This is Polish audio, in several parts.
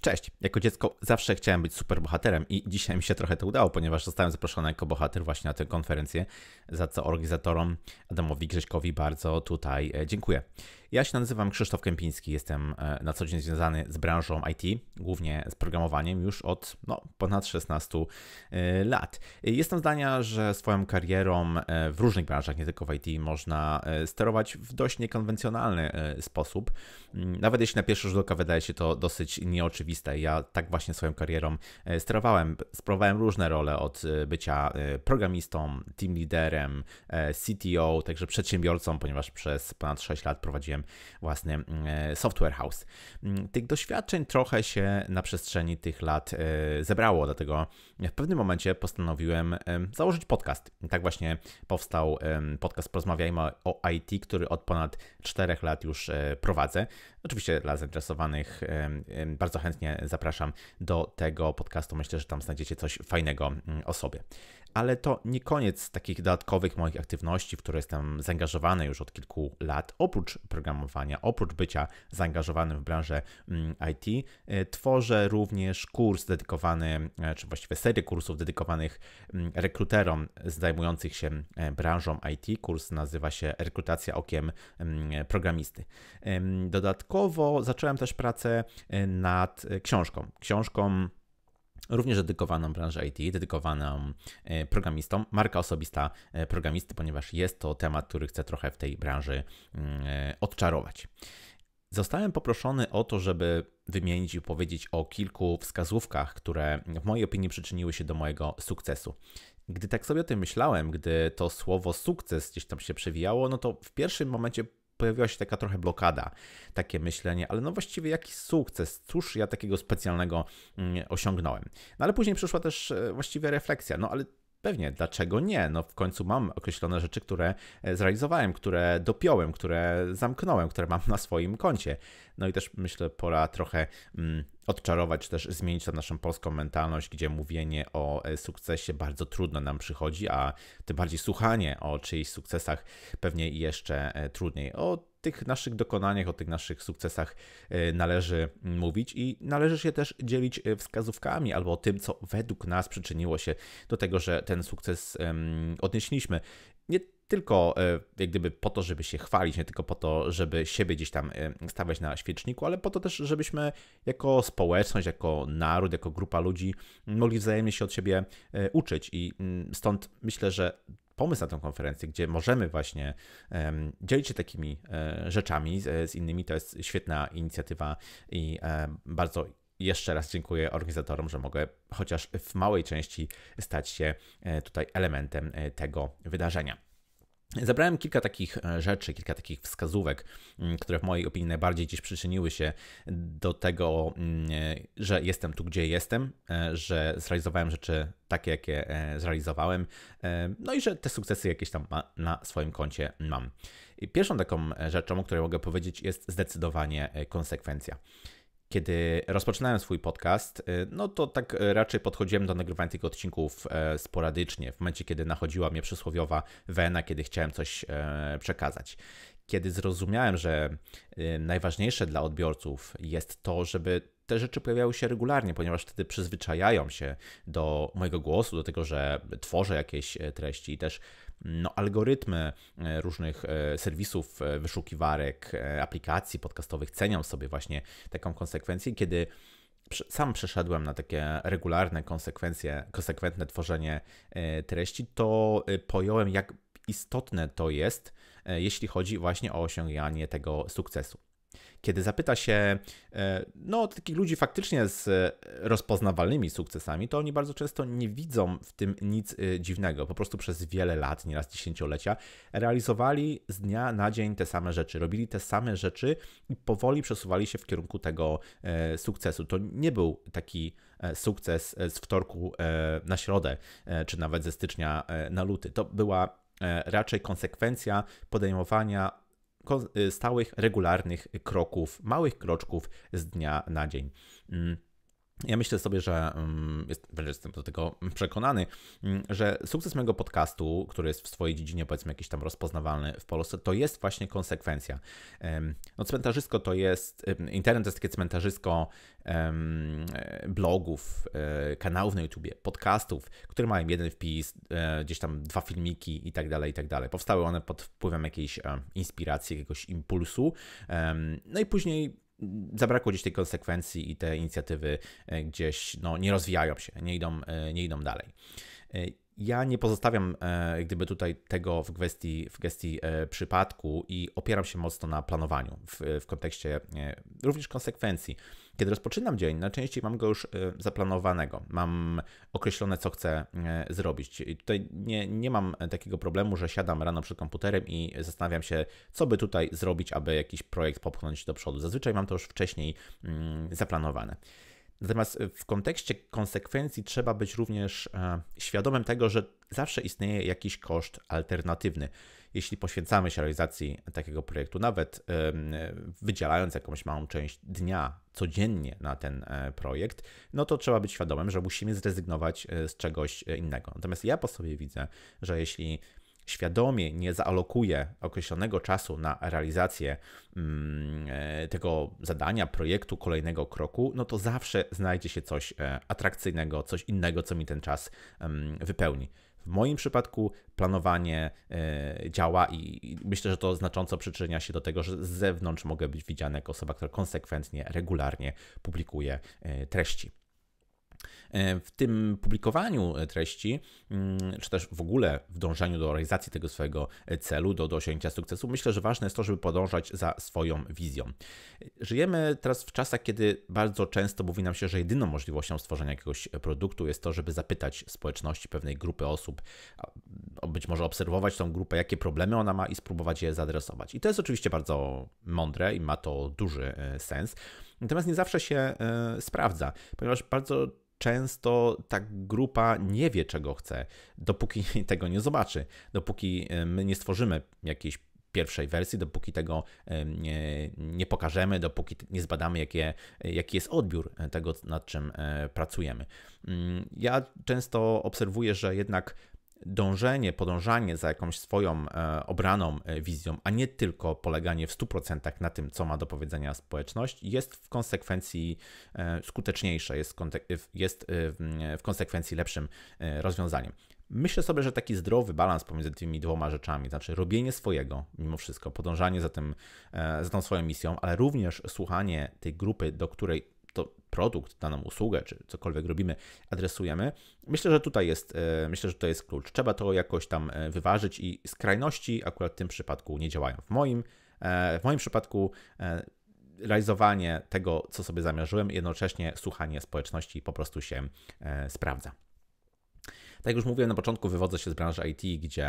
Cześć, jako dziecko zawsze chciałem być superbohaterem i dzisiaj mi się trochę to udało, ponieważ zostałem zaproszony jako bohater właśnie na tę konferencję, za co organizatorom Adamowi Grześkowi bardzo tutaj e, dziękuję. Ja się nazywam Krzysztof Kępiński, jestem e, na co dzień związany z branżą IT, głównie z programowaniem już od no, ponad 16 e, lat. Jestem zdania, że swoją karierą e, w różnych branżach, nie tylko w IT, można sterować w dość niekonwencjonalny sposób. Mm, nawet jeśli na pierwszy rzut oka wydaje się to dosyć nieoczywiste. Ja tak właśnie swoją karierą sterowałem. Sprawowałem różne role od bycia programistą, team liderem, CTO, także przedsiębiorcą, ponieważ przez ponad 6 lat prowadziłem wiem, własny mm, e, software house. Mm, tych doświadczeń trochę się na przestrzeni tych lat e, zebrało, dlatego w pewnym momencie postanowiłem założyć podcast. Tak właśnie powstał podcast Porozmawiajmy o IT, który od ponad 4 lat już e, prowadzę. Oczywiście dla zainteresowanych bardzo chętnie zapraszam do tego podcastu. Myślę, że tam znajdziecie coś fajnego mm, o sobie ale to nie koniec takich dodatkowych moich aktywności, w które jestem zaangażowany już od kilku lat. Oprócz programowania, oprócz bycia zaangażowanym w branżę mm, IT, e, tworzę również kurs dedykowany, e, czy właściwie serię kursów dedykowanych mm, rekruterom zajmujących się e, branżą IT. Kurs nazywa się Rekrutacja okiem mm, programisty. Dodatkowo zacząłem też pracę nad książką. Książką również dedykowaną branżę IT, dedykowaną e, programistom, marka osobista e, programisty, ponieważ jest to temat, który chcę trochę w tej branży mm, e, odczarować. Zostałem poproszony o to, żeby wymienić i powiedzieć o kilku wskazówkach, które w mojej opinii przyczyniły się do mojego sukcesu. Gdy tak sobie o tym myślałem, gdy to słowo sukces gdzieś tam się przewijało, no to w pierwszym momencie pojawiła się taka trochę blokada, takie myślenie, ale no właściwie jaki sukces, cóż ja takiego specjalnego mm, osiągnąłem. No ale później przyszła też e, właściwie refleksja, no ale Pewnie, dlaczego nie? No w końcu mam określone rzeczy, które e, zrealizowałem, które dopiąłem, które zamknąłem, które mam na swoim koncie. No i też myślę, pora trochę mm, odczarować, czy też zmienić tę naszą polską mentalność, gdzie mówienie o e, sukcesie bardzo trudno nam przychodzi, a tym bardziej słuchanie o czyichś sukcesach pewnie jeszcze e, trudniej. O tych naszych dokonaniach, o tych naszych sukcesach e, należy mówić i należy się też dzielić e, wskazówkami albo tym, co według nas przyczyniło się do tego, że ten sukces odnieśliśmy. Nie tylko e, jak gdyby po to, żeby się chwalić, nie tylko po to, żeby siebie gdzieś tam stawiać na świeczniku, ale po to też, żebyśmy jako społeczność, jako naród, jako grupa ludzi mogli wzajemnie się od siebie uczyć i mm, stąd myślę, że pomysł na tę konferencję, gdzie możemy właśnie dzielić się takimi e, rzeczami z, z innymi, to jest świetna inicjatywa i e, bardzo jeszcze raz dziękuję organizatorom, że mogę chociaż w małej części stać się e, tutaj elementem tego wydarzenia. Zabrałem kilka takich e, rzeczy, kilka takich wskazówek, mm, które w mojej opinii najbardziej gdzieś przyczyniły się do tego, mm, e, że jestem tu, gdzie jestem, e, że zrealizowałem rzeczy takie, jakie zrealizowałem, no i że te sukcesy jakieś tam na swoim koncie mam. Pierwszą taką rzeczą, o której mogę powiedzieć, jest zdecydowanie konsekwencja kiedy rozpoczynałem swój podcast, y, no to tak y, raczej podchodziłem do nagrywania tych odcinków e, sporadycznie, w momencie, kiedy nachodziła mnie przysłowiowa wena, kiedy chciałem coś e, przekazać. Kiedy zrozumiałem, że y, najważniejsze dla odbiorców jest to, żeby te rzeczy pojawiały się regularnie, ponieważ wtedy przyzwyczajają się do mojego głosu, do tego, że tworzę jakieś e, treści i też no, algorytmy e, różnych e, serwisów wyszukiwarek, aplikacji podcastowych cenią sobie właśnie taką konsekwencję, kiedy sam przeszedłem na takie regularne konsekwencje, konsekwentne tworzenie treści, to pojąłem, jak istotne to jest, jeśli chodzi właśnie o osiąganie tego sukcesu. Kiedy zapyta się e, no, takich ludzi faktycznie z rozpoznawalnymi sukcesami, to oni bardzo często nie widzą w tym nic e, dziwnego. Po prostu przez wiele lat, nieraz dziesięciolecia, realizowali z dnia na dzień te same rzeczy, robili te same rzeczy i powoli przesuwali się w kierunku tego e, sukcesu. To nie był taki sukces z wtorku na środę, czy nawet ze stycznia na luty. To była raczej konsekwencja podejmowania Y, stałych, regularnych kroków, małych kroczków z dnia na dzień. Mm. Ja myślę sobie, że mm, jestem do tego przekonany, mm, że sukces mojego podcastu, który jest w swojej dziedzinie, powiedzmy, jakiś tam rozpoznawalny w Polsce, to jest właśnie konsekwencja. No, cmentarzysko to jest, internet to jest takie cmentarzysko blogów, e, kanałów na YouTubie, podcastów, które mają jeden wpis, e, gdzieś tam dwa filmiki i tak dalej, i tak dalej. Powstały one pod wpływem jakiejś e, inspiracji, jakiegoś impulsu. No i później zabrakło gdzieś tej konsekwencji i te inicjatywy e, gdzieś no, nie rozwijają się, nie idą, e, nie idą dalej. E, ja nie pozostawiam e, gdyby tutaj tego w kwestii, w kwestii e, przypadku i opieram się mocno na planowaniu w, w kontekście e, również konsekwencji. Kiedy rozpoczynam dzień, najczęściej mam go już e, zaplanowanego, mam określone, co chcę e, zrobić. I tutaj nie, nie mam takiego problemu, że siadam rano przed komputerem i zastanawiam się, co by tutaj zrobić, aby jakiś projekt popchnąć do przodu. Zazwyczaj mam to już wcześniej mm, zaplanowane. Natomiast e, w kontekście konsekwencji trzeba być również e, świadomym tego, że zawsze istnieje jakiś koszt alternatywny. Jeśli poświęcamy się realizacji takiego projektu, nawet e, wydzielając jakąś małą część dnia codziennie na ten projekt, no to trzeba być świadomym, że musimy zrezygnować z czegoś innego. Natomiast ja po sobie widzę, że jeśli świadomie nie zaalokuje określonego czasu na realizację mm, e, tego zadania, projektu, kolejnego kroku, no to zawsze znajdzie się coś e, atrakcyjnego, coś innego, co mi ten czas wypełni. W moim przypadku planowanie e, działa i myślę, że to znacząco przyczynia się do tego, że z zewnątrz mogę być widziany jako osoba, która konsekwentnie, regularnie publikuje treści. E, w tym publikowaniu e, treści, mm, czy też w ogóle w dążeniu do realizacji tego swojego e, celu, do, do osiągnięcia sukcesu, myślę, że ważne jest to, żeby podążać za swoją wizją. Żyjemy teraz w czasach, kiedy bardzo często mówi nam się, że jedyną możliwością stworzenia jakiegoś produktu jest to, żeby zapytać społeczności pewnej grupy osób, być może obserwować tą grupę, jakie problemy ona ma i spróbować je zaadresować. I to jest oczywiście bardzo mądre i ma to duży sens. Natomiast nie zawsze się sprawdza, ponieważ bardzo często ta grupa nie wie, czego chce, dopóki tego nie zobaczy, dopóki my nie stworzymy jakiejś pierwszej wersji, dopóki tego nie, nie, pokażemy, dopóki nie zbadamy, jakie, jaki jest odbiór e, tego, nad czym e, pracujemy. Mm, ja często obserwuję, że jednak dążenie, podążanie za jakąś swoją e, obraną e, wizją, a nie tylko poleganie w 100% na tym, co ma do powiedzenia społeczność, jest w konsekwencji e, skuteczniejsze, jest, jest mm, w konsekwencji lepszym rozwiązaniem. Myślę sobie, że taki zdrowy balans pomiędzy tymi dwoma rzeczami, znaczy robienie swojego mimo wszystko, podążanie za, tym, za tą swoją misją, ale również słuchanie tej grupy, do której produkt, daną usługę, czy cokolwiek robimy, adresujemy. Myślę, że tutaj jest, e, myślę, że to jest klucz. Trzeba to jakoś tam e, wyważyć i skrajności akurat w tym przypadku nie działają. W moim, e, w moim przypadku realizowanie tego, co sobie zamierzyłem, jednocześnie słuchanie społeczności po prostu się sprawdza. Tak jak już mówiłem na początku, wywodzę się z branży IT, gdzie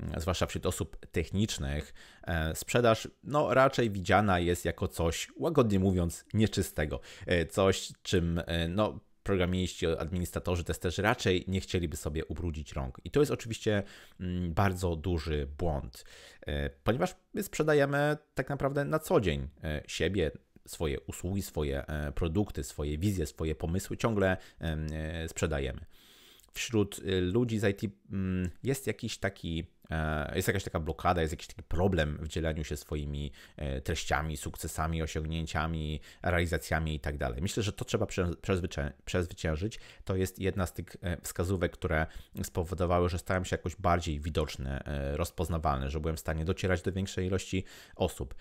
mm, zwłaszcza wśród osób technicznych e, sprzedaż no, raczej widziana jest jako coś, łagodnie mówiąc, nieczystego. E, coś, czym e, no, programiści, administratorzy, testerzy raczej nie chcieliby sobie ubrudzić rąk. I to jest oczywiście mm, bardzo duży błąd, ponieważ my sprzedajemy tak naprawdę na co dzień siebie, swoje usługi, swoje produkty, swoje wizje, swoje pomysły ciągle sprzedajemy wśród y, ludzi z IT mm, jest jakiś taki E, jest jakaś taka blokada, jest jakiś taki problem w dzieleniu się swoimi e, treściami, sukcesami, osiągnięciami, realizacjami itd. Tak Myślę, że to trzeba przezwyciężyć. To jest jedna z tych e, wskazówek, które spowodowały, że stałem się jakoś bardziej widoczny, rozpoznawalny, że byłem w stanie docierać do większej ilości osób.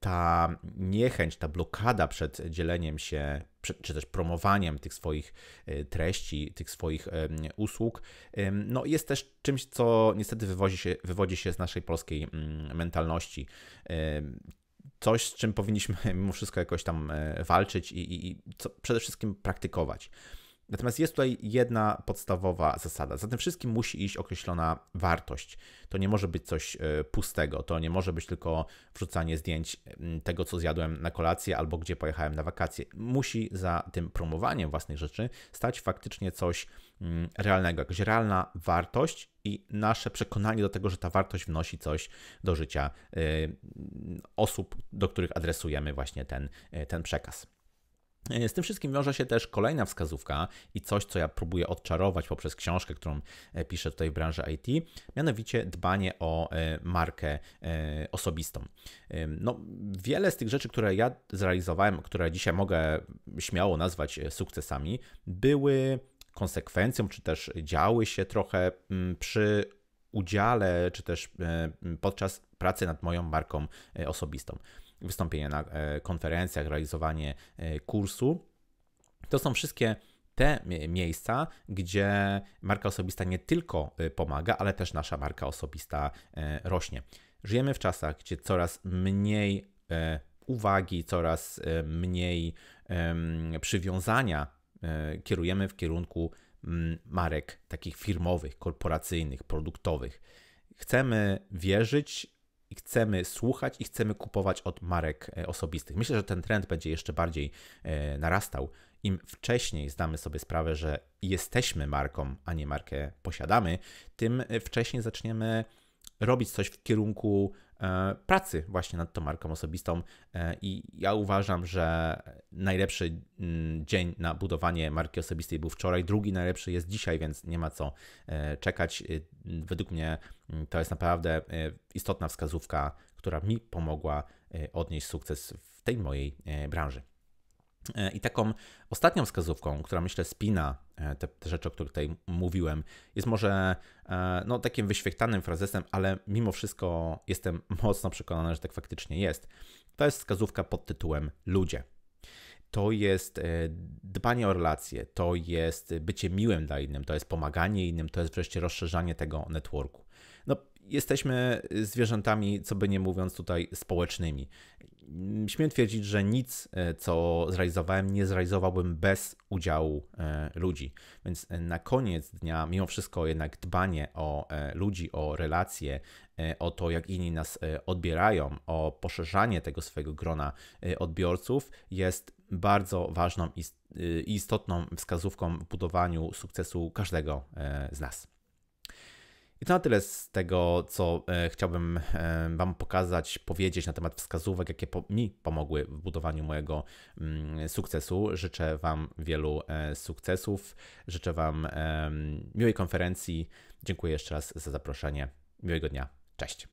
Ta niechęć, ta blokada przed dzieleniem się czy też promowaniem tych swoich treści, tych swoich usług, no jest też czymś, co niestety wywołuje wywodzi się, wywodzi się z naszej polskiej mm, mentalności coś, z czym powinniśmy mimo wszystko jakoś tam e, walczyć i, i, i co, przede wszystkim praktykować. Natomiast jest tutaj jedna podstawowa zasada. Za tym wszystkim musi iść określona wartość. To nie może być coś e, pustego, to nie może być tylko wrzucanie zdjęć tego, co zjadłem na kolację albo gdzie pojechałem na wakacje. Musi za tym promowaniem własnych rzeczy stać faktycznie coś realnego, jakaś realna wartość i nasze przekonanie do tego, że ta wartość wnosi coś do życia e, osób, do których adresujemy właśnie ten, e, ten przekaz. E, z tym wszystkim wiąże się też kolejna wskazówka i coś, co ja próbuję odczarować poprzez książkę, którą e, piszę tutaj w branży IT, mianowicie dbanie o e, markę osobistą. No, wiele z tych rzeczy, które ja zrealizowałem, które dzisiaj mogę śmiało nazwać sukcesami, były konsekwencją, czy też działy się trochę mm, przy udziale, czy też podczas pracy nad moją marką osobistą wystąpienie na e, konferencjach, realizowanie e, kursu. To są wszystkie te miejsca, gdzie marka osobista nie tylko e, pomaga, ale też nasza marka osobista rośnie. Żyjemy w czasach, gdzie coraz mniej uwagi, coraz mniej przywiązania kierujemy w kierunku marek takich firmowych, korporacyjnych, produktowych. Chcemy wierzyć i chcemy słuchać i chcemy kupować od marek e, osobistych. Myślę, że ten trend będzie jeszcze bardziej e, narastał. Im wcześniej zdamy sobie sprawę, że jesteśmy marką, a nie markę posiadamy, tym e, wcześniej zaczniemy robić coś w kierunku e, pracy właśnie nad tą marką osobistą e, i ja uważam, że najlepszy mm, dzień na budowanie marki osobistej był wczoraj, drugi najlepszy jest dzisiaj, więc nie ma co e, czekać. Według mnie mm, to jest naprawdę istotna wskazówka, która mi pomogła odnieść sukces w tej mojej branży. E, I taką ostatnią wskazówką, która myślę spina e, te, te, rzeczy, o których tutaj mówiłem, jest może e, no, takim wyświechtanym frazesem, ale mimo wszystko jestem mocno przekonany, że tak faktycznie jest. To jest wskazówka pod tytułem Ludzie. To jest dbanie o relacje, to jest bycie miłym dla innym, to jest pomaganie innym, to jest wreszcie rozszerzanie tego networku. No, jesteśmy zwierzętami, co by nie mówiąc tutaj, społecznymi śmiem twierdzić, że nic, e, co zrealizowałem, nie zrealizowałbym bez udziału e, ludzi. Więc e, na koniec dnia, mimo wszystko, jednak dbanie o ludzi, o relacje, o to, jak inni nas odbierają, o poszerzanie tego swojego grona odbiorców jest bardzo ważną i istotną wskazówką w budowaniu sukcesu każdego z nas. I to na tyle z tego, co e, chciałbym e, Wam pokazać, powiedzieć na temat wskazówek, jakie mi pomogły w budowaniu mojego mm, sukcesu. Życzę Wam wielu e, sukcesów, życzę Wam miłej konferencji. Dziękuję jeszcze raz za zaproszenie. Miłego dnia. Cześć.